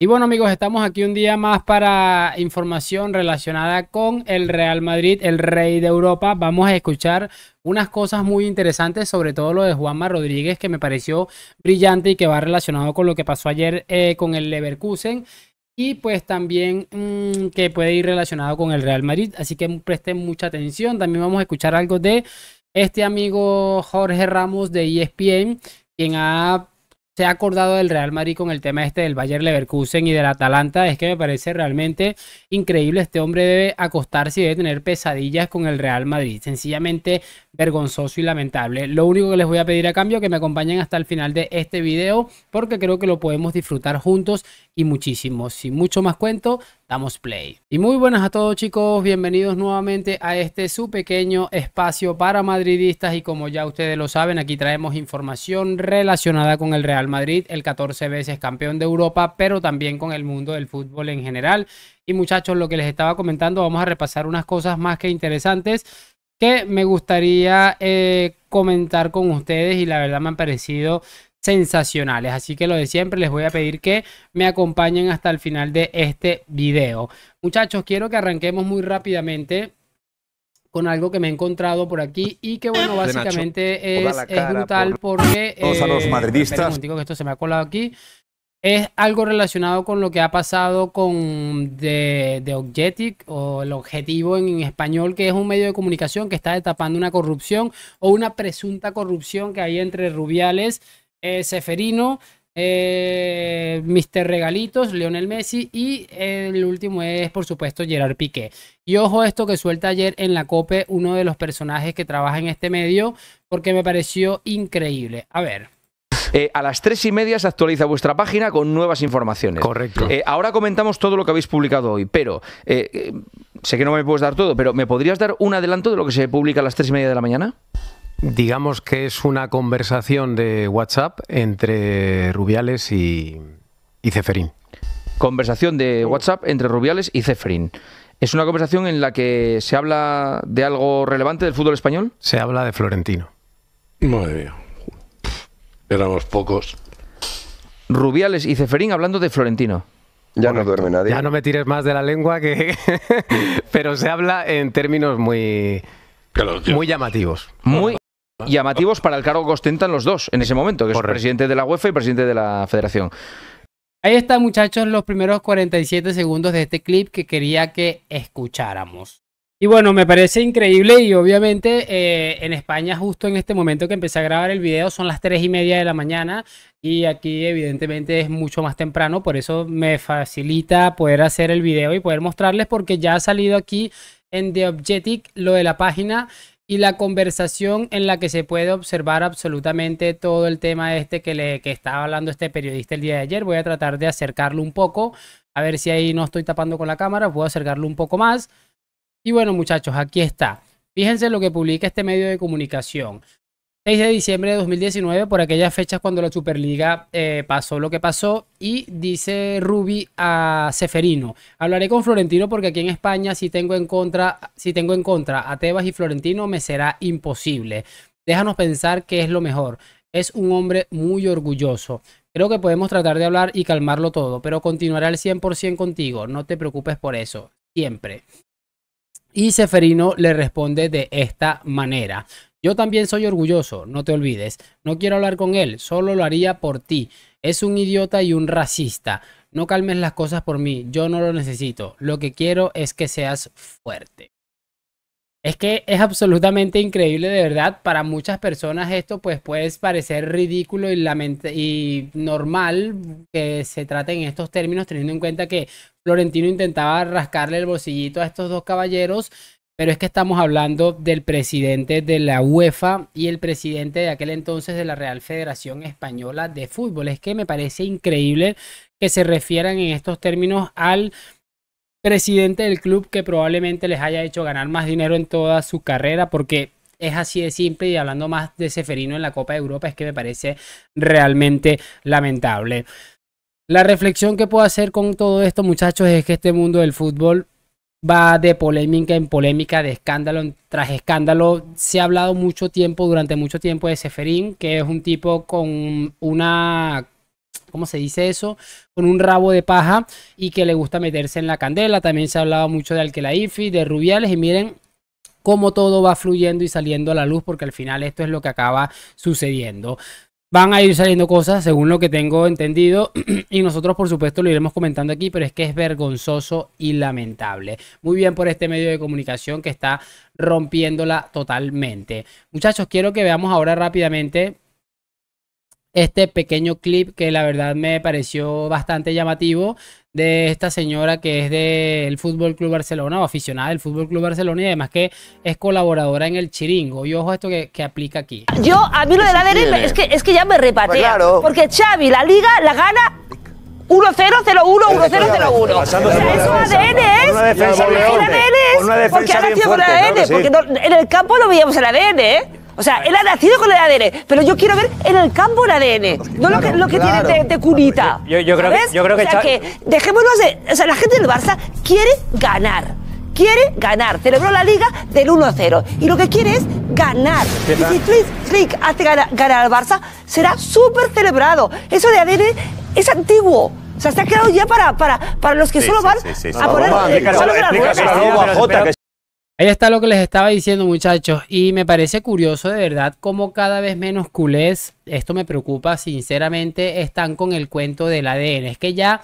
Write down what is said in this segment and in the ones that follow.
Y bueno amigos, estamos aquí un día más para información relacionada con el Real Madrid, el rey de Europa. Vamos a escuchar unas cosas muy interesantes, sobre todo lo de Juanma Rodríguez, que me pareció brillante y que va relacionado con lo que pasó ayer eh, con el Leverkusen. Y pues también mm, que puede ir relacionado con el Real Madrid. Así que presten mucha atención. También vamos a escuchar algo de este amigo Jorge Ramos de ESPN, quien ha se ha acordado del Real Madrid con el tema este del Bayern Leverkusen y del Atalanta. Es que me parece realmente increíble. Este hombre debe acostarse y debe tener pesadillas con el Real Madrid. Sencillamente vergonzoso y lamentable. Lo único que les voy a pedir a cambio es que me acompañen hasta el final de este video porque creo que lo podemos disfrutar juntos y muchísimo. Sin mucho más cuento, damos play. Y muy buenas a todos chicos, bienvenidos nuevamente a este su pequeño espacio para madridistas y como ya ustedes lo saben, aquí traemos información relacionada con el Real Madrid, el 14 veces campeón de Europa, pero también con el mundo del fútbol en general. Y muchachos, lo que les estaba comentando, vamos a repasar unas cosas más que interesantes que me gustaría eh, comentar con ustedes y la verdad me han parecido sensacionales. Así que lo de siempre, les voy a pedir que me acompañen hasta el final de este video. Muchachos, quiero que arranquemos muy rápidamente con algo que me he encontrado por aquí y que bueno, básicamente es, brutal porque... esto se me ha colado aquí. Es algo relacionado con lo que ha pasado con The, The o el objetivo en, español, que es un medio de comunicación que está destapando una corrupción o una presunta corrupción que hay entre Rubiales eh, Seferino, eh, Mister Regalitos, Lionel Messi y el último es por supuesto Gerard Piqué. Y ojo esto que suelta ayer en la COPE uno de los personajes que trabaja en este medio porque me pareció increíble. A ver. Eh, a las tres y media se actualiza vuestra página con nuevas informaciones. Correcto. ahora comentamos todo lo que habéis publicado hoy, pero sé que no me puedes dar todo, pero ¿me podrías dar un adelanto de lo que se publica a las tres y media de la mañana? Digamos que es una conversación de WhatsApp entre Rubiales y, y Conversación de WhatsApp entre Rubiales y zeferín ¿Es una conversación en la que se habla de algo relevante del fútbol español? Se habla de Florentino. Madre mía. Éramos pocos. Rubiales y Zeferín hablando de Florentino. Ya no duerme nadie. Ya no me tires más de la lengua que. Pero se habla en términos muy. Muy llamativos. Muy llamativos para el cargo que ostentan los dos en ese momento, que Correcto. es presidente de la UEFA y presidente de la federación. Ahí está, muchachos, los primeros 47 segundos de este clip que quería que escucháramos. Y bueno, me parece increíble y obviamente eh, en España justo en este momento que empecé a grabar el video son las 3 y media de la mañana y aquí evidentemente es mucho más temprano, por eso me facilita poder hacer el video y poder mostrarles porque ya ha salido aquí en The Objective lo de la página y la conversación en la que se puede observar absolutamente todo el tema este que, le, que estaba hablando este periodista el día de ayer. Voy a tratar de acercarlo un poco, a ver si ahí no estoy tapando con la cámara, a acercarlo un poco más. Y bueno muchachos, aquí está. Fíjense lo que publica este medio de comunicación. 6 de diciembre de 2019, por aquellas fechas cuando la Superliga eh, pasó lo que pasó. Y dice Ruby a Seferino, hablaré con Florentino porque aquí en España si tengo en contra, si tengo en contra a Tebas y Florentino me será imposible. Déjanos pensar qué es lo mejor. Es un hombre muy orgulloso. Creo que podemos tratar de hablar y calmarlo todo, pero continuaré al 100% contigo. No te preocupes por eso. Siempre. Y Seferino le responde de esta manera. Yo también soy orgulloso, no te olvides. No quiero hablar con él, solo lo haría por ti. Es un idiota y un racista. No calmes las cosas por mí, yo no lo necesito. Lo que quiero es que seas fuerte. Es que es absolutamente increíble, de verdad. Para muchas personas esto pues puede parecer ridículo y, y normal que se trate en estos términos, teniendo en cuenta que Florentino intentaba rascarle el bolsillito a estos dos caballeros pero es que estamos hablando del presidente de la UEFA y el presidente de aquel entonces de la Real Federación Española de Fútbol. Es que me parece increíble que se refieran en estos términos al presidente del club que probablemente les haya hecho ganar más dinero en toda su carrera, porque es así de simple y hablando más de Seferino en la Copa de Europa es que me parece realmente lamentable. La reflexión que puedo hacer con todo esto, muchachos, es que este mundo del fútbol va de polémica en polémica, de escándalo tras escándalo. Se ha hablado mucho tiempo, durante mucho tiempo, de Seferín, que es un tipo con una ¿cómo se dice eso? Con un rabo de paja y que le gusta meterse en la candela. También se ha hablado mucho de Alquelaifi, de Rubiales y miren cómo todo va fluyendo y saliendo a la luz porque al final esto es lo que acaba sucediendo. Van a ir saliendo cosas, según lo que tengo entendido, y nosotros por supuesto lo iremos comentando aquí, pero es que es vergonzoso y lamentable. Muy bien por este medio de comunicación que está rompiéndola totalmente. Muchachos, quiero que veamos ahora rápidamente este pequeño clip que la verdad me pareció bastante llamativo de esta señora que es del Fútbol Club Barcelona o aficionada del Fútbol Club Barcelona y además que es colaboradora en el Chiringo. Y ojo esto que, aplica aquí. Yo, a mí lo del ADN es que, es que ya me repatea. Pues claro. Porque Xavi, la liga la gana 1-0-0-1-1-0-0-1. O sea, eso ADN es. Una defensa, ADN es. Porque ahora tiene fuerte, ADN. Porque en el campo no veíamos el ADN, ¿eh? O sea, él ha nacido con el ADN, pero yo quiero ver en el campo el ADN, pues no lo que, lo que tiene de, de curita. Yo, creo que, yo creo que, o sea, que dejémonos de. O sea, la gente del Barça quiere ganar. Quiere ganar. Celebró la liga del 1-0. Y lo que quiere es ganar. Y si Flick hace ganar, al Barça, será súper celebrado. Eso de ADN es antiguo. O sea, está quedado ya para, para, para los que solo van a poner... Solo Ahí está lo que les estaba diciendo muchachos y me parece curioso de verdad como cada vez menos culés, esto me preocupa sinceramente, están con el cuento del ADN. Es que ya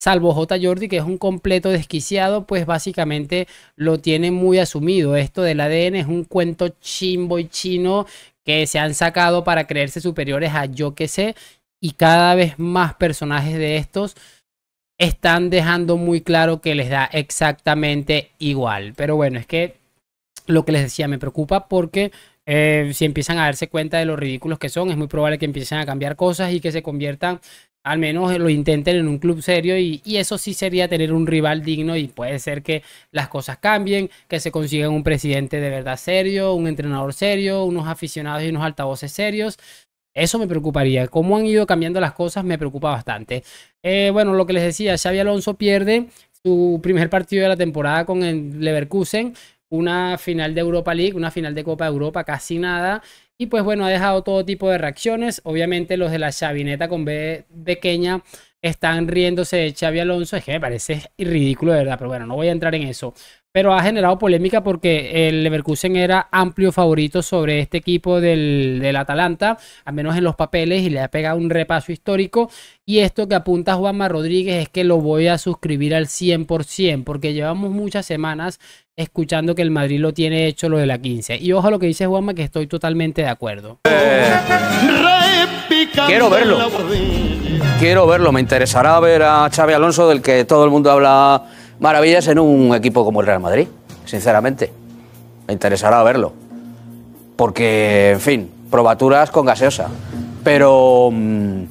salvo J. Jordi, que es un completo desquiciado, pues básicamente lo tiene muy asumido. Esto del ADN es un cuento chimbo y chino que se han sacado para creerse superiores a yo que sé, y cada vez más personajes de estos están dejando muy claro que les da exactamente igual. Pero bueno, es que lo que les decía me preocupa porque eh, si empiezan a darse cuenta de lo ridículos que son, es muy probable que empiecen a cambiar cosas y que se conviertan, al menos lo intenten en un club serio y, y, eso sí sería tener un rival digno y puede ser que las cosas cambien, que se consigan un presidente de verdad serio, un entrenador serio, unos aficionados y unos altavoces serios eso me preocuparía. Cómo han ido cambiando las cosas me preocupa bastante. Eh, bueno, lo que les decía, Xavi Alonso pierde su primer partido de la temporada con el Leverkusen, una final de Europa League, una final de Copa de Europa, casi nada. Y pues bueno, ha dejado todo tipo de reacciones. Obviamente los de la chavineta con B pequeña están riéndose de Xavi Alonso. Es que me parece ridículo, de verdad, pero bueno, no voy a entrar en eso pero ha generado polémica porque el Leverkusen era amplio favorito sobre este equipo del, Atalanta, al menos en los papeles, y le ha pegado un repaso histórico. Y esto que apunta Juanma Rodríguez es que lo voy a suscribir al 100%, porque llevamos muchas semanas escuchando que el Madrid lo tiene hecho lo de la 15. Y ojo a lo que dice Juanma, que estoy totalmente de acuerdo. quiero verlo. Quiero verlo. Me interesará ver a Xavi Alonso, del que todo el mundo habla maravillas en un equipo como el Real Madrid, sinceramente. Me interesará verlo. Porque, en fin, probaturas con gaseosa. Pero mm,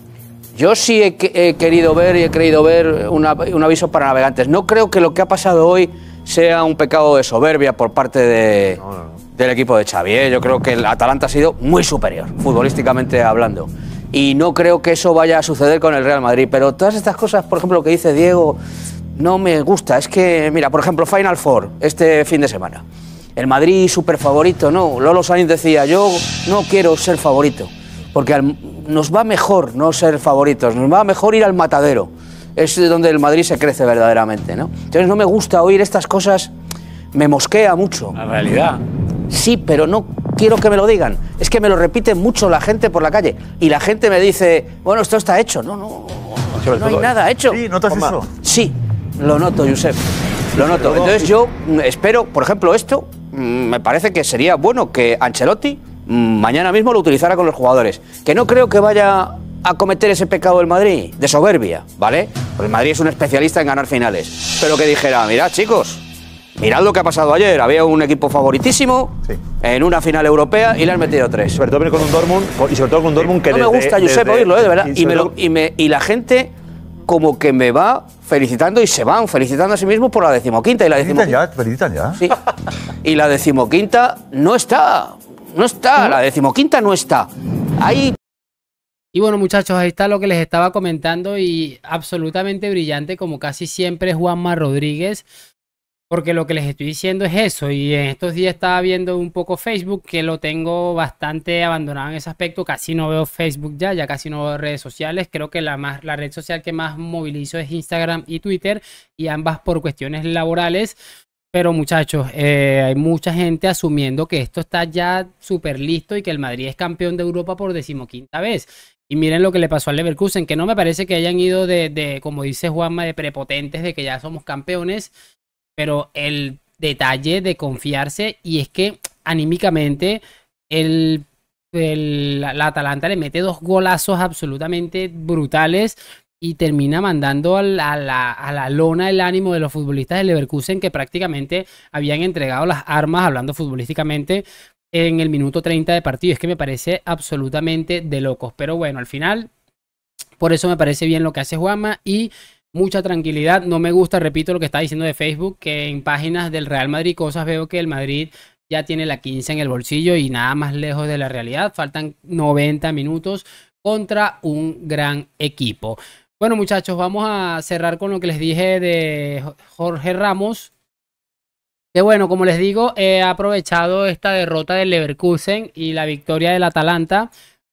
yo sí he, querido ver y he creído ver un aviso para navegantes. No creo que lo que ha pasado hoy sea un pecado de soberbia por parte de, del equipo de Xavi. ¿eh? Yo creo que el Atalanta ha sido muy superior, futbolísticamente hablando. Y no creo que eso vaya a suceder con el Real Madrid. Pero todas estas cosas, por ejemplo, lo que dice Diego no me gusta, es que, mira, por ejemplo, Final Four, este fin de semana. El Madrid super favorito, no. Lolo Sainz decía, yo no quiero ser favorito, porque nos va mejor no ser favoritos, nos va mejor ir al matadero. Es donde el Madrid se crece verdaderamente, ¿no? Entonces no me gusta oír estas cosas, me mosquea mucho. ¿En realidad. Sí, pero no quiero que me lo digan. Es que me lo repite mucho la gente por la calle. Y la gente me dice, bueno, esto está hecho. No, no, no, hay nada hecho. Sí, ¿notas eso? Sí, lo noto, Josep. Lo noto. Entonces yo mm, espero, por ejemplo, esto, mm, me parece que sería bueno que Ancelotti mm, mañana mismo lo utilizara con los jugadores. Que no creo que vaya a cometer ese pecado del Madrid, de soberbia, ¿vale? Porque el Madrid es un especialista en ganar finales. Pero que dijera, mirad chicos, mirad lo que ha pasado ayer. Había un equipo favoritísimo en una final europea y le han metido tres. Sobre todo con un Dortmund, y sobre todo con un Dortmund que... No me gusta, Josep, oírlo, ¿eh? De verdad. y la gente como que me va felicitando y se van felicitando a sí mismos por la decimoquinta. Y la decimoquinta, ya, ya. Y la decimoquinta no está, no está, la decimoquinta no está. ahí Y bueno muchachos, ahí está lo que les estaba comentando y absolutamente brillante como casi siempre Juanma Rodríguez porque lo que les estoy diciendo es eso. Y en estos días estaba viendo un poco Facebook, que lo tengo bastante abandonado en ese aspecto. Casi no veo Facebook ya, ya casi no veo redes sociales. Creo que la, más, la red social que más movilizo es Instagram y Twitter, y ambas por cuestiones laborales. Pero muchachos, eh, hay mucha gente asumiendo que esto está ya súper listo y que el Madrid es campeón de Europa por decimoquinta vez. Y miren lo que le pasó al Leverkusen, que no me parece que hayan ido de, de como dice Juanma, de prepotentes, de que ya somos campeones, pero el detalle de confiarse y es que anímicamente el, la Atalanta le mete dos golazos absolutamente brutales y termina mandando a la, lona el ánimo de los futbolistas de Leverkusen que prácticamente habían entregado las armas hablando futbolísticamente en el minuto 30 de partido. Es que me parece absolutamente de locos. Pero bueno, al final, por eso me parece bien lo que hace Juama y mucha tranquilidad. No me gusta, repito lo que está diciendo de Facebook, que en páginas del Real Madrid cosas veo que el Madrid ya tiene la 15 en el bolsillo y nada más lejos de la realidad. Faltan 90 minutos contra un gran equipo. Bueno muchachos, vamos a cerrar con lo que les dije de Jorge Ramos. Que bueno, como les digo, he aprovechado esta derrota del Leverkusen y la victoria del Atalanta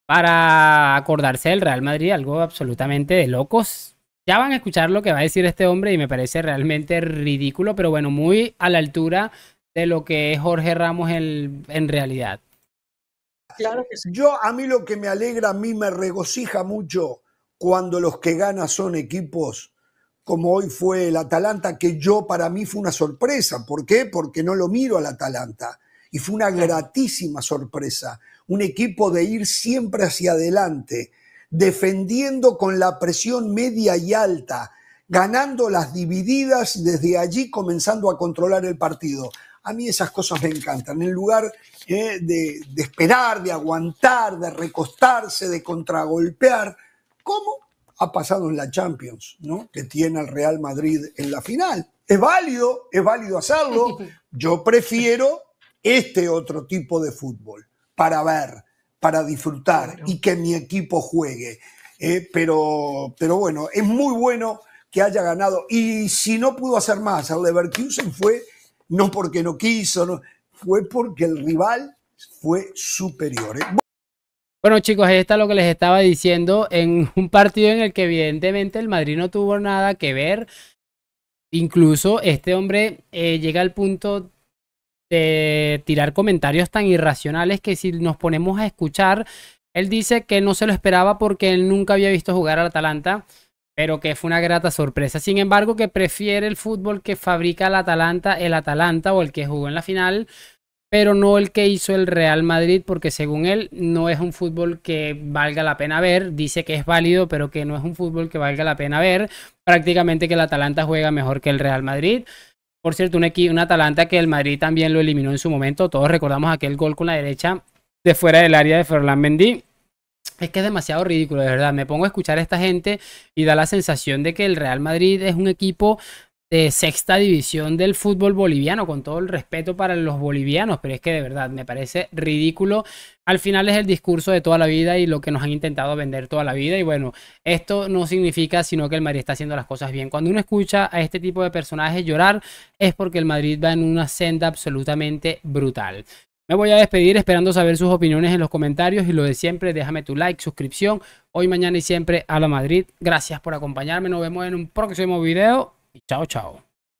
para acordarse del Real Madrid, algo absolutamente de locos ya van a escuchar lo que va a decir este hombre y me parece realmente ridículo, pero bueno, muy a la altura de lo que es Jorge Ramos en, realidad. Claro Yo a mí lo que me alegra, a mí me regocija mucho cuando los que ganan son equipos como hoy fue el Atalanta, que yo para mí fue una sorpresa. ¿Por qué? Porque no lo miro al Atalanta. Y fue una gratísima sorpresa. Un equipo de ir siempre hacia adelante, defendiendo con la presión media y alta, ganando las divididas desde allí comenzando a controlar el partido. A mí esas cosas me encantan. En lugar eh, de, esperar, de aguantar, de recostarse, de contragolpear, como ha pasado en la Champions, ¿no? que tiene al Real Madrid en la final? Es válido, es válido hacerlo. Yo prefiero este otro tipo de fútbol para ver para disfrutar y que mi equipo juegue. ¿eh? pero, pero bueno, es muy bueno que haya ganado. Y si no pudo hacer más, al Leverkusen fue no porque no quiso, fue porque el rival fue superior. ¿eh? Bueno, chicos, ahí está lo que les estaba diciendo en un partido en el que evidentemente el Madrid no tuvo nada que ver. Incluso este hombre eh, llega al punto de tirar comentarios tan irracionales que si nos ponemos a escuchar, él dice que no se lo esperaba porque él nunca había visto jugar al Atalanta, pero que fue una grata sorpresa. Sin embargo, que prefiere el fútbol que fabrica el Atalanta, el Atalanta o el que jugó en la final, pero no el que hizo el Real Madrid, porque según él no es un fútbol que valga la pena ver. Dice que es válido, pero que no es un fútbol que valga la pena ver. Prácticamente que el Atalanta juega mejor que el Real Madrid. Por cierto, un, equipo, un Atalanta que el Madrid también lo eliminó en su momento. Todos recordamos aquel gol con la derecha de fuera del área de Ferland Mendy. Es que es demasiado ridículo, de verdad. Me pongo a escuchar a esta gente y da la sensación de que el Real Madrid es un equipo de sexta división del fútbol boliviano, con todo el respeto para los bolivianos, pero es que de verdad me parece ridículo. Al final es el discurso de toda la vida y lo que nos han intentado vender toda la vida. Y bueno, esto no significa sino que el Madrid está haciendo las cosas bien. Cuando uno escucha a este tipo de personajes llorar, es porque el Madrid va en una senda absolutamente brutal. Me voy a despedir esperando saber sus opiniones en los comentarios y lo de siempre, déjame tu like, suscripción, hoy, mañana y siempre a la Madrid. Gracias por acompañarme, nos vemos en un próximo video chao, chao.